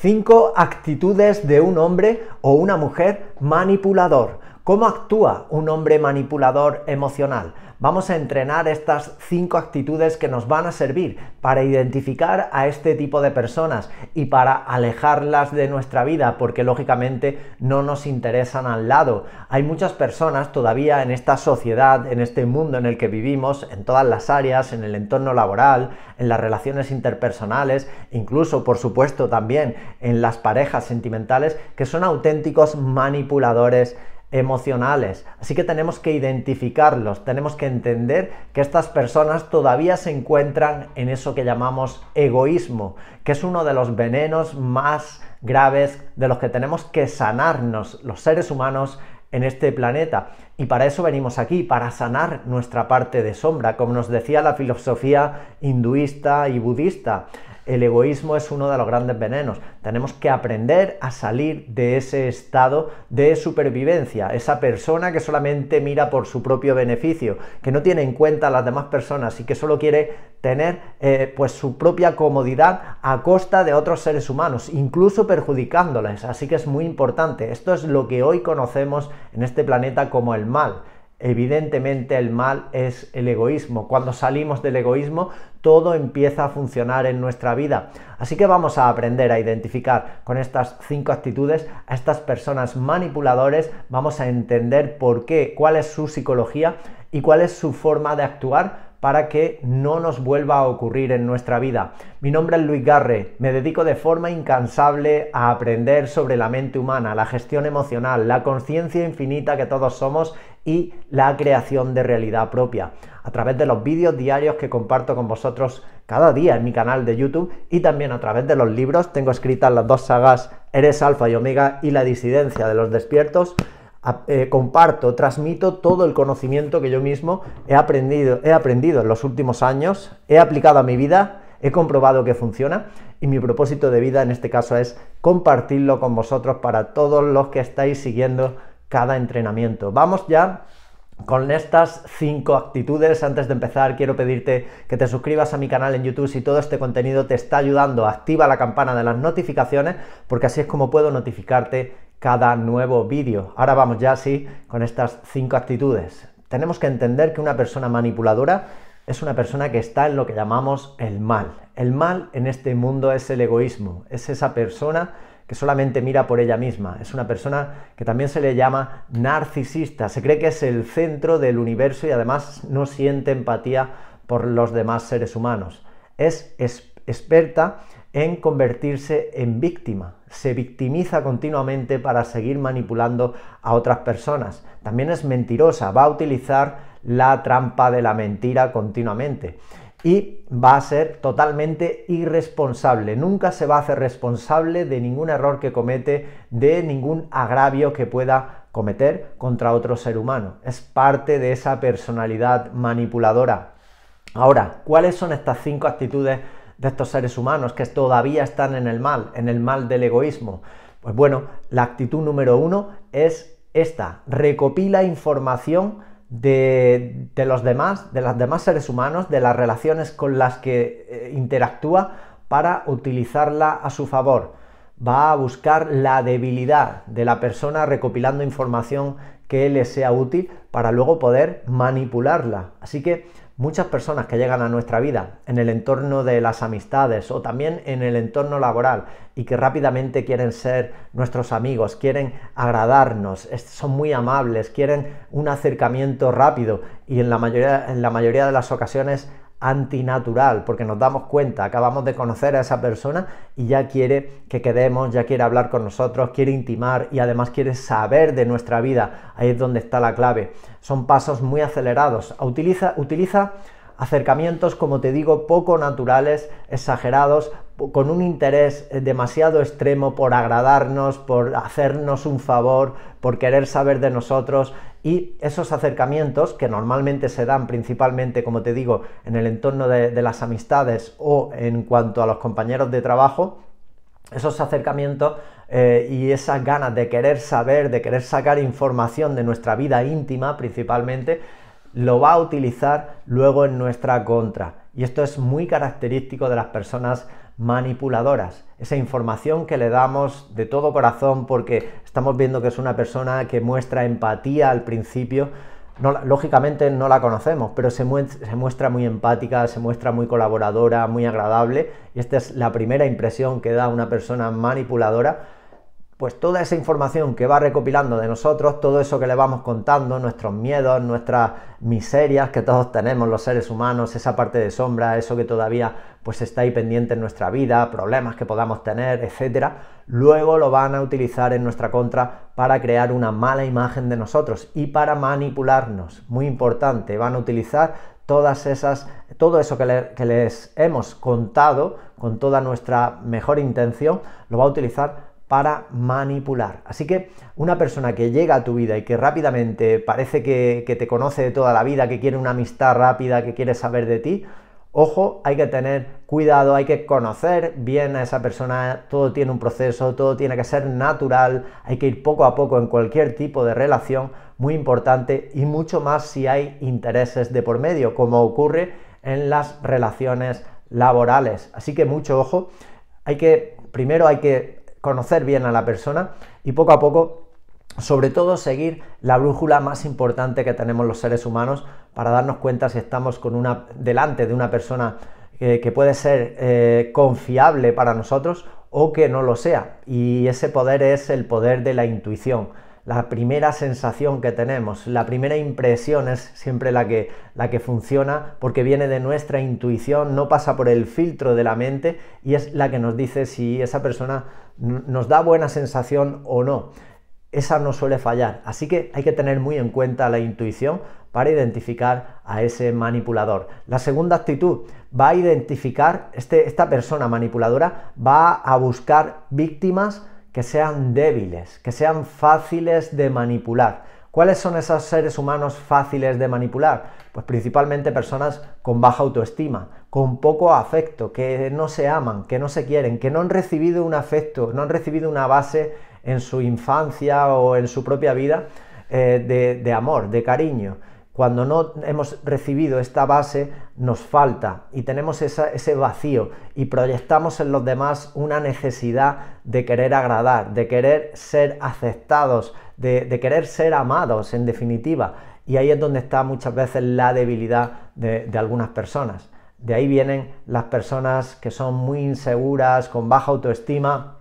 5 actitudes de un hombre o una mujer manipulador. ¿Cómo actúa un hombre manipulador emocional? Vamos a entrenar estas cinco actitudes que nos van a servir para identificar a este tipo de personas y para alejarlas de nuestra vida, porque lógicamente no nos interesan al lado. Hay muchas personas todavía en esta sociedad, en este mundo en el que vivimos, en todas las áreas, en el entorno laboral, en las relaciones interpersonales, incluso, por supuesto, también en las parejas sentimentales, que son auténticos manipuladores emocionales. Así que tenemos que identificarlos, tenemos que entender que estas personas todavía se encuentran en eso que llamamos egoísmo, que es uno de los venenos más graves de los que tenemos que sanarnos los seres humanos en este planeta. Y para eso venimos aquí, para sanar nuestra parte de sombra, como nos decía la filosofía hinduista y budista el egoísmo es uno de los grandes venenos. Tenemos que aprender a salir de ese estado de supervivencia, esa persona que solamente mira por su propio beneficio, que no tiene en cuenta a las demás personas y que solo quiere tener eh, pues su propia comodidad a costa de otros seres humanos, incluso perjudicándoles. Así que es muy importante. Esto es lo que hoy conocemos en este planeta como el mal. Evidentemente el mal es el egoísmo. Cuando salimos del egoísmo, todo empieza a funcionar en nuestra vida. Así que vamos a aprender a identificar con estas cinco actitudes a estas personas manipuladoras, vamos a entender por qué, cuál es su psicología y cuál es su forma de actuar para que no nos vuelva a ocurrir en nuestra vida. Mi nombre es Luis Garre, me dedico de forma incansable a aprender sobre la mente humana, la gestión emocional, la conciencia infinita que todos somos y la creación de realidad propia, a través de los vídeos diarios que comparto con vosotros cada día en mi canal de YouTube y también a través de los libros. Tengo escritas las dos sagas Eres Alfa y Omega y La disidencia de los despiertos eh, comparto, transmito todo el conocimiento que yo mismo he aprendido, he aprendido en los últimos años, he aplicado a mi vida, he comprobado que funciona y mi propósito de vida en este caso es compartirlo con vosotros para todos los que estáis siguiendo cada entrenamiento. Vamos ya con estas cinco actitudes, antes de empezar, quiero pedirte que te suscribas a mi canal en YouTube si todo este contenido te está ayudando. Activa la campana de las notificaciones porque así es como puedo notificarte cada nuevo vídeo. Ahora vamos ya así con estas cinco actitudes. Tenemos que entender que una persona manipuladora es una persona que está en lo que llamamos el mal. El mal en este mundo es el egoísmo, es esa persona que solamente mira por ella misma. Es una persona que también se le llama narcisista. Se cree que es el centro del universo y además no siente empatía por los demás seres humanos. Es experta en convertirse en víctima. Se victimiza continuamente para seguir manipulando a otras personas. También es mentirosa, va a utilizar la trampa de la mentira continuamente y va a ser totalmente irresponsable. Nunca se va a hacer responsable de ningún error que comete, de ningún agravio que pueda cometer contra otro ser humano. Es parte de esa personalidad manipuladora. Ahora, ¿cuáles son estas cinco actitudes de estos seres humanos que todavía están en el mal, en el mal del egoísmo? Pues bueno, la actitud número uno es esta, recopila información de, los demás, de los demás seres humanos, de las relaciones con las que eh, interactúa para utilizarla a su favor. Va a buscar la debilidad de la persona recopilando información que le sea útil para luego poder manipularla. Así que Muchas personas que llegan a nuestra vida en el entorno de las amistades o también en el entorno laboral y que rápidamente quieren ser nuestros amigos, quieren agradarnos, son muy amables, quieren un acercamiento rápido y en la mayoría, en la mayoría de las ocasiones antinatural, porque nos damos cuenta, acabamos de conocer a esa persona y ya quiere que quedemos, ya quiere hablar con nosotros, quiere intimar y además quiere saber de nuestra vida. Ahí es donde está la clave. Son pasos muy acelerados. Utiliza, utiliza acercamientos, como te digo, poco naturales, exagerados, con un interés eh, demasiado extremo por agradarnos, por hacernos un favor, por querer saber de nosotros y esos acercamientos que normalmente se dan principalmente, como te digo, en el entorno de, las amistades o en cuanto a los compañeros de trabajo, esos acercamientos eh, y esas ganas de querer saber, de querer sacar información de nuestra vida íntima principalmente, lo va a utilizar luego en nuestra contra. Y esto es muy característico de las personas manipuladoras. Esa información que le damos de todo corazón porque estamos viendo que es una persona que muestra empatía al principio. lógicamente no la conocemos, pero se muestra muy empática, se muestra muy colaboradora, muy agradable. Y esta es la primera impresión que da una persona manipuladora pues toda esa información que va recopilando de nosotros, todo eso que le vamos contando, nuestros miedos, nuestras miserias que todos tenemos los seres humanos, esa parte de sombra, eso que todavía pues está ahí pendiente en nuestra vida, problemas que podamos tener, etcétera, luego lo van a utilizar en nuestra contra para crear una mala imagen de nosotros y para manipularnos. Muy importante, van a utilizar todas esas, todo eso que, les hemos contado con toda nuestra mejor intención, lo va a utilizar para manipular. Así que una persona que llega a tu vida y que rápidamente parece que, te conoce de toda la vida, que quiere una amistad rápida, que quiere saber de ti, ojo, hay que tener cuidado, hay que conocer bien a esa persona, todo tiene un proceso, todo tiene que ser natural, hay que ir poco a poco en cualquier tipo de relación, muy importante y mucho más si hay intereses de por medio, como ocurre en las relaciones laborales. Así que mucho ojo, hay que, primero hay que conocer bien a la persona y poco a poco sobre todo seguir la brújula más importante que tenemos los seres humanos para darnos cuenta si estamos con una, delante de una persona eh, que puede ser eh, confiable para nosotros o que no lo sea. Y ese poder es el poder de la intuición la primera sensación que tenemos, la primera impresión es siempre la que, la que funciona porque viene de nuestra intuición, no pasa por el filtro de la mente y es la que nos dice si esa persona nos da buena sensación o no. Esa no suele fallar, así que hay que tener muy en cuenta la intuición para identificar a ese manipulador. La segunda actitud va a identificar, este, esta persona manipuladora va a buscar víctimas que sean débiles, que sean fáciles de manipular. ¿Cuáles son esos seres humanos fáciles de manipular? Pues principalmente personas con baja autoestima, con poco afecto, que no se aman, que no se quieren, que no han recibido un afecto, no han recibido una base en su infancia o en su propia vida eh, de amor, de cariño. Cuando no hemos recibido esta base, nos falta y tenemos ese vacío y proyectamos en los demás una necesidad de querer agradar, de querer ser aceptados, de, querer ser amados, en definitiva. Y ahí es donde está muchas veces la debilidad de, algunas personas. De ahí vienen las personas que son muy inseguras, con baja autoestima,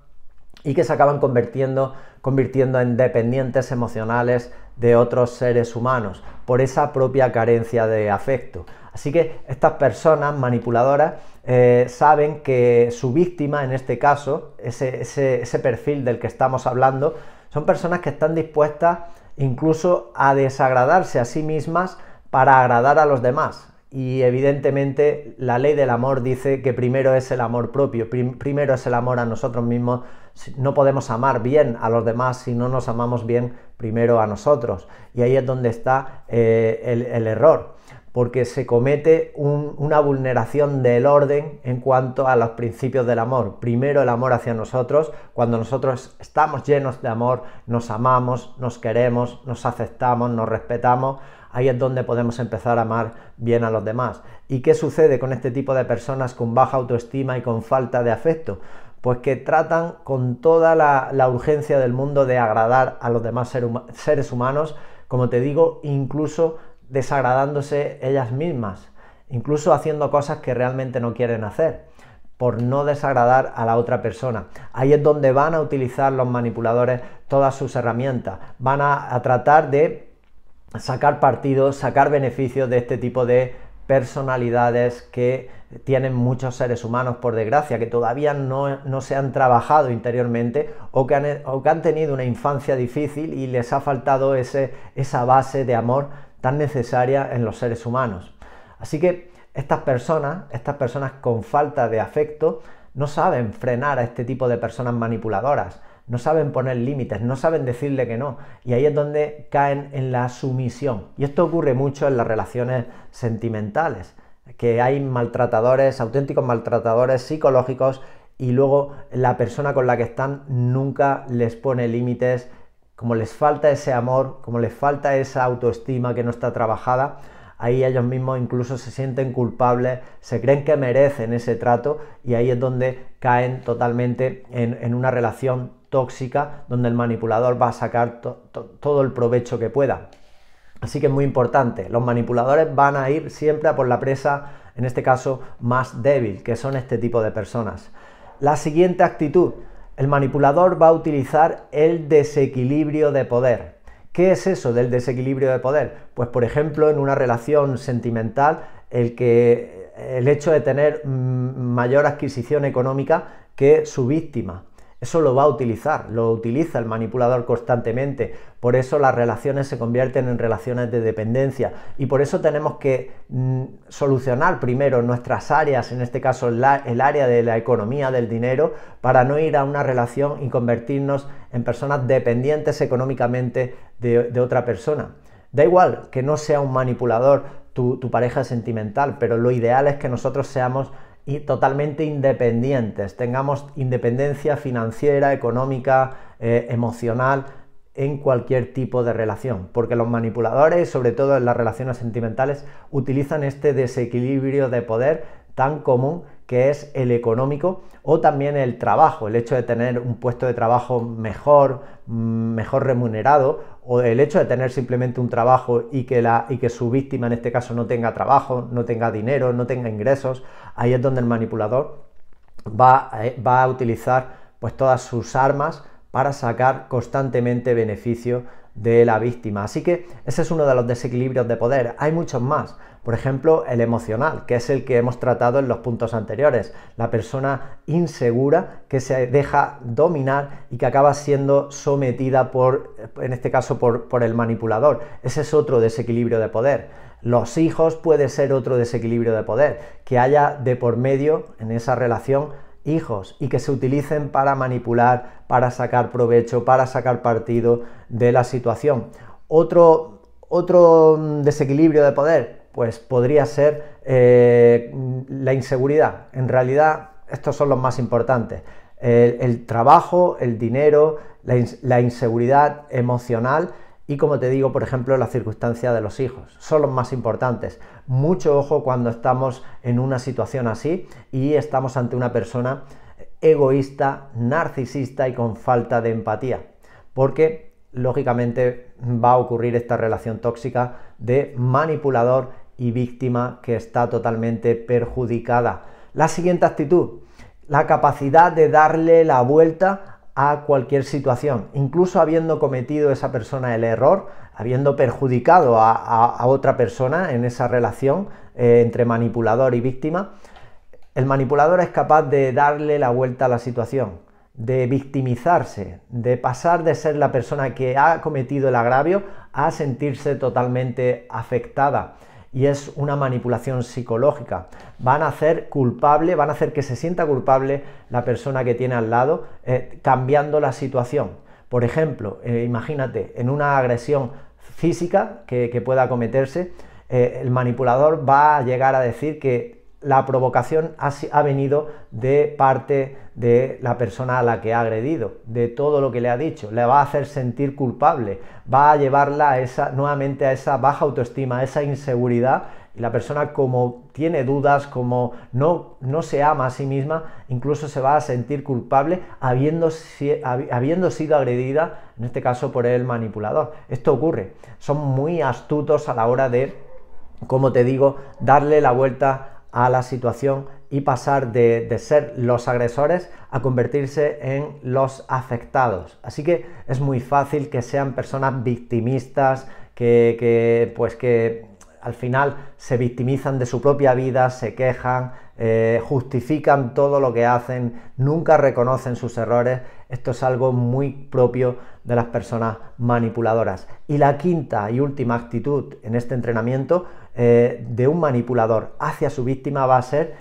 y que se acaban convirtiendo, convirtiendo en dependientes emocionales de otros seres humanos por esa propia carencia de afecto. Así que estas personas manipuladoras eh, saben que su víctima, en este caso, ese perfil del que estamos hablando, son personas que están dispuestas incluso a desagradarse a sí mismas para agradar a los demás y evidentemente la ley del amor dice que primero es el amor propio, primero es el amor a nosotros mismos. No podemos amar bien a los demás si no nos amamos bien primero a nosotros. Y ahí es donde está eh, el, error, porque se comete una vulneración del orden en cuanto a los principios del amor. Primero el amor hacia nosotros, cuando nosotros estamos llenos de amor, nos amamos, nos queremos, nos aceptamos, nos respetamos ahí es donde podemos empezar a amar bien a los demás. ¿Y qué sucede con este tipo de personas con baja autoestima y con falta de afecto? Pues que tratan con toda la, urgencia del mundo de agradar a los demás seres humanos, como te digo, incluso desagradándose ellas mismas, incluso haciendo cosas que realmente no quieren hacer por no desagradar a la otra persona. Ahí es donde van a utilizar los manipuladores todas sus herramientas. Van a tratar de sacar partido, sacar beneficios de este tipo de personalidades que tienen muchos seres humanos, por desgracia, que todavía no, se han trabajado interiormente o que, han, o que, han, tenido una infancia difícil y les ha faltado ese, esa base de amor tan necesaria en los seres humanos. Así que estas personas, estas personas con falta de afecto, no saben frenar a este tipo de personas manipuladoras no saben poner límites, no saben decirle que no. Y ahí es donde caen en la sumisión. Y esto ocurre mucho en las relaciones sentimentales, que hay maltratadores, auténticos maltratadores psicológicos, y luego la persona con la que están nunca les pone límites, como les falta ese amor, como les falta esa autoestima que no está trabajada, ahí ellos mismos incluso se sienten culpables, se creen que merecen ese trato y ahí es donde caen totalmente en, en una relación tóxica donde el manipulador va a sacar todo el provecho que pueda. Así que es muy importante, los manipuladores van a ir siempre a por la presa, en este caso más débil, que son este tipo de personas. La siguiente actitud, el manipulador va a utilizar el desequilibrio de poder. ¿Qué es eso del desequilibrio de poder? Pues por ejemplo en una relación sentimental, el, que, el hecho de tener mm, mayor adquisición económica que su víctima eso lo va a utilizar, lo utiliza el manipulador constantemente. Por eso las relaciones se convierten en relaciones de dependencia y por eso tenemos que mm, solucionar primero nuestras áreas, en este caso el área de la economía del dinero, para no ir a una relación y convertirnos en personas dependientes económicamente de, otra persona. Da igual que no sea un manipulador tu pareja sentimental, pero lo ideal es que nosotros seamos y totalmente independientes, tengamos independencia financiera, económica, eh, emocional, en cualquier tipo de relación, porque los manipuladores, sobre todo en las relaciones sentimentales, utilizan este desequilibrio de poder tan común que es el económico o también el trabajo, el hecho de tener un puesto de trabajo mejor, mm, mejor remunerado o el hecho de tener simplemente un trabajo y que, la, y que su víctima en este caso no tenga trabajo, no tenga dinero, no tenga ingresos, ahí es donde el manipulador va, eh, va a utilizar pues todas sus armas para sacar constantemente beneficio de la víctima. Así que ese es uno de los desequilibrios de poder. Hay muchos más. Por ejemplo, el emocional, que es el que hemos tratado en los puntos anteriores. La persona insegura que se deja dominar y que acaba siendo sometida por, en este caso, por, por el manipulador. Ese es otro desequilibrio de poder. Los hijos puede ser otro desequilibrio de poder, que haya de por medio en esa relación hijos y que se utilicen para manipular, para sacar provecho, para sacar partido de la situación. Otro, otro mm, desequilibrio de poder, pues podría ser eh, la inseguridad. En realidad, estos son los más importantes. El, trabajo, el dinero, la inseguridad emocional y como te digo, por ejemplo, la circunstancia de los hijos son los más importantes. Mucho ojo cuando estamos en una situación así y estamos ante una persona egoísta, narcisista y con falta de empatía. Porque, lógicamente, va a ocurrir esta relación tóxica de manipulador y víctima que está totalmente perjudicada. La siguiente actitud, la capacidad de darle la vuelta a cualquier situación, incluso habiendo cometido esa persona el error, habiendo perjudicado a, otra persona en esa relación eh, entre manipulador y víctima, el manipulador es capaz de darle la vuelta a la situación, de victimizarse, de pasar de ser la persona que ha cometido el agravio a sentirse totalmente afectada y es una manipulación psicológica. Van a hacer culpable, van a hacer que se sienta culpable la persona que tiene al lado, eh, cambiando la situación. Por ejemplo, eh, imagínate, en una agresión física que, pueda cometerse, eh, el manipulador va a llegar a decir que la provocación ha, ha, venido de parte de la persona a la que ha agredido, de todo lo que le ha dicho, le va a hacer sentir culpable, va a llevarla a esa, nuevamente a esa baja autoestima, a esa inseguridad, y la persona como tiene dudas, como no, no se ama a sí misma, incluso se va a sentir culpable habiendo, habiendo sido agredida, en este caso por el manipulador. Esto ocurre, son muy astutos a la hora de, como te digo, darle la vuelta a la situación y pasar de, ser los agresores a convertirse en los afectados. Así que es muy fácil que sean personas victimistas, que, pues que al final se victimizan de su propia vida, se quejan, eh, justifican todo lo que hacen, nunca reconocen sus errores. Esto es algo muy propio de las personas manipuladoras. Y la quinta y última actitud en este entrenamiento eh, de un manipulador hacia su víctima va a ser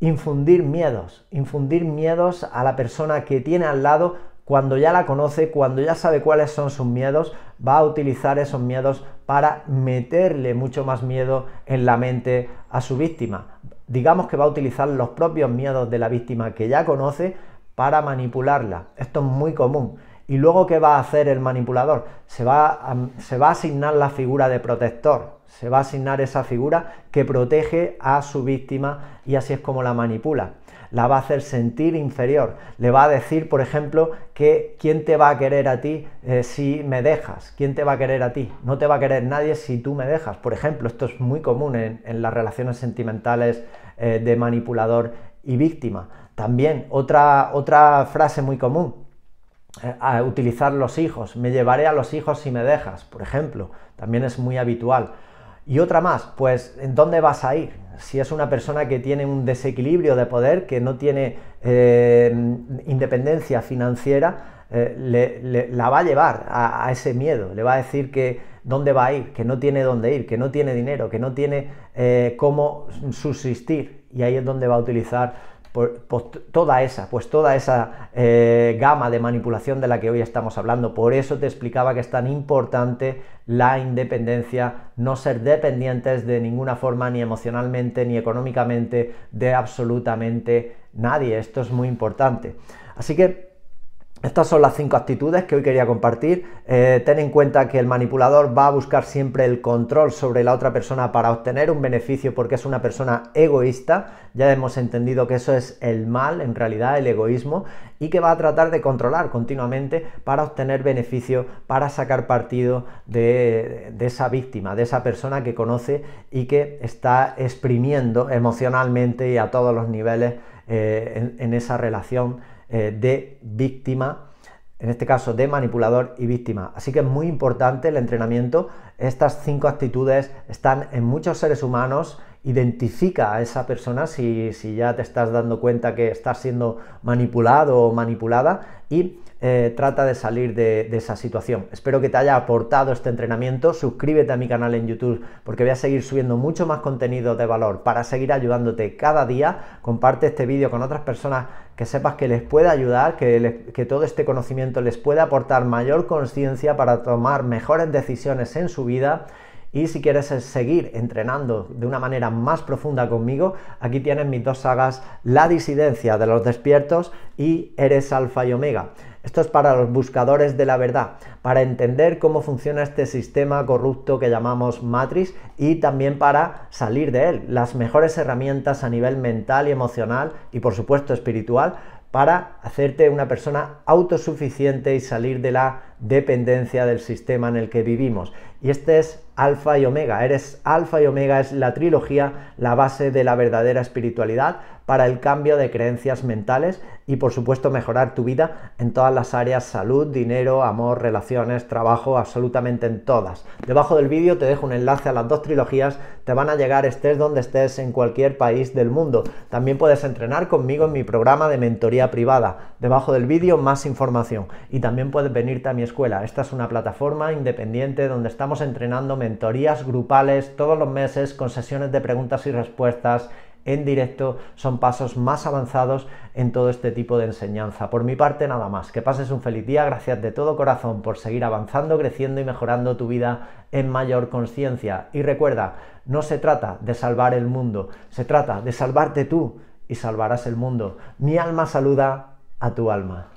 infundir miedos, infundir miedos a la persona que tiene al lado cuando ya la conoce, cuando ya sabe cuáles son sus miedos, va a utilizar esos miedos para meterle mucho más miedo en la mente a su víctima. Digamos que va a utilizar los propios miedos de la víctima que ya conoce para manipularla. Esto es muy común. ¿Y luego qué va a hacer el manipulador? Se va, a, mm, se va a asignar la figura de protector, se va a asignar esa figura que protege a su víctima y así es como la manipula. La va a hacer sentir inferior, le va a decir, por ejemplo, que quién te va a querer a ti eh, si me dejas, quién te va a querer a ti, no te va a querer nadie si tú me dejas. Por ejemplo, esto es muy común en, las relaciones sentimentales eh, de manipulador y víctima. También otra, otra frase muy común, a utilizar los hijos. Me llevaré a los hijos si me dejas, por ejemplo. También es muy habitual. Y otra más, pues ¿en dónde vas a ir? Si es una persona que tiene un desequilibrio de poder, que no tiene eh, independencia financiera, eh, le, la va a llevar a, ese miedo, le va a decir que dónde va a ir, que no tiene dónde ir, que no tiene dinero, que no tiene eh, cómo subsistir. Y ahí es donde va a utilizar por, pues, toda esa, pues toda esa eh, gama de manipulación de la que hoy estamos hablando. Por eso te explicaba que es tan importante la independencia, no ser dependientes de ninguna forma, ni emocionalmente, ni económicamente, de absolutamente nadie. Esto es muy importante. Así que estas son las cinco actitudes que hoy quería compartir. Eh, ten en cuenta que el manipulador va a buscar siempre el control sobre la otra persona para obtener un beneficio porque es una persona egoísta. Ya hemos entendido que eso es el mal, en realidad el egoísmo, y que va a tratar de controlar continuamente para obtener beneficio, para sacar partido de, esa víctima, de esa persona que conoce y que está exprimiendo emocionalmente y a todos los niveles eh, en esa relación eh, de víctima, en este caso de manipulador y víctima. Así que es muy importante el entrenamiento. Estas cinco actitudes están en muchos seres humanos. Identifica a esa persona si, si ya te estás dando cuenta que estás siendo manipulado o manipulada y eh, trata de salir de, esa situación. Espero que te haya aportado este entrenamiento. Suscríbete a mi canal en YouTube porque voy a seguir subiendo mucho más contenido de valor para seguir ayudándote cada día. Comparte este vídeo con otras personas que sepas que les pueda ayudar, que, todo este conocimiento les pueda aportar mayor conciencia para tomar mejores decisiones en su vida. Y si quieres seguir entrenando de una manera más profunda conmigo, aquí tienes mis dos sagas, La disidencia de los despiertos y Eres alfa y omega. Esto es para los buscadores de la verdad, para entender cómo funciona este sistema corrupto que llamamos Matrix y también para salir de él. Las mejores herramientas a nivel mental y emocional y por supuesto espiritual para hacerte una persona autosuficiente y salir de la dependencia del sistema en el que vivimos. Y este es Alfa y Omega. Eres Alfa y Omega es la trilogía, la base de la verdadera espiritualidad para el cambio de creencias mentales y por supuesto mejorar tu vida en todas las áreas, salud, dinero, amor, relaciones, trabajo, absolutamente en todas. Debajo del vídeo te dejo un enlace a las dos trilogías, te van a llegar estés donde estés en cualquier país del mundo. También puedes entrenar conmigo en mi programa de mentoría privada. Debajo del vídeo más información y también puedes venirte a mi escuela. Esta es una plataforma independiente donde estamos entrenando mentorías grupales todos los meses con sesiones de preguntas y respuestas en directo son pasos más avanzados en todo este tipo de enseñanza. Por mi parte nada más, que pases un feliz día, gracias de todo corazón por seguir avanzando, creciendo y mejorando tu vida en mayor conciencia. Y recuerda, no se trata de salvar el mundo, se trata de salvarte tú y salvarás el mundo. Mi alma saluda a tu alma.